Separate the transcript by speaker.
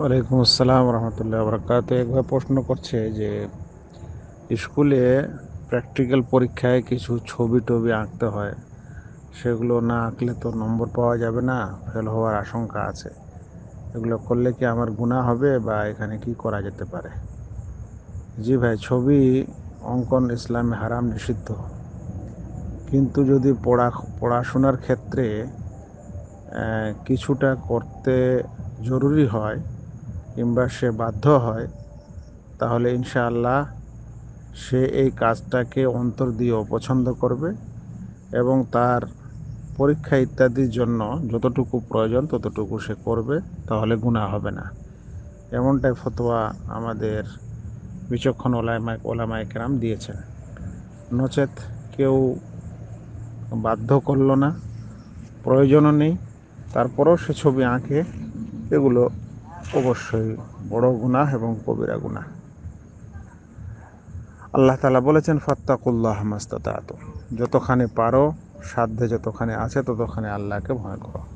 Speaker 1: ওয়ালাইকুম আসসালাম রহমতুল্লাহ বরকাত একভাবে প্রশ্ন করছে যে স্কুলে প্র্যাকটিক্যাল পরীক্ষায় কিছু ছবি টবি আঁকতে হয় সেগুলো না আঁকলে তো নম্বর পাওয়া যাবে না ফেল হওয়ার আশঙ্কা আছে এগুলো করলে কি আমার গুণা হবে বা এখানে কি করা যেতে পারে জি ভাই ছবি অঙ্কন ইসলামে হারাম নিষিদ্ধ কিন্তু যদি পড়া পড়াশোনার ক্ষেত্রে কিছুটা করতে জরুরি হয় কিংবা সে বাধ্য হয় তাহলে ইনশাআল্লাহ সে এই কাজটাকে অন্তর দিয়ে পছন্দ করবে এবং তার পরীক্ষা ইত্যাদির জন্য যতটুকু প্রয়োজন ততটুকু সে করবে তাহলে গুণা হবে না এমনটাই ফতোয়া আমাদের বিচক্ষণ ওলামায় ওলামায় কেরাম দিয়েছেন নচেত কেউ বাধ্য করল না প্রয়োজনও নেই তারপরেও সে ছবি আঁকে এগুলো অবশ্যই বড় গুণা এবং কবিরা গুণা আল্লাহ তালা বলেছেন ফাত্তাকুল্লাহ মাস্তাত যতখানে পারো সাধ্যে যতখানে আছে ততখানে আল্লাহকে ভয় করো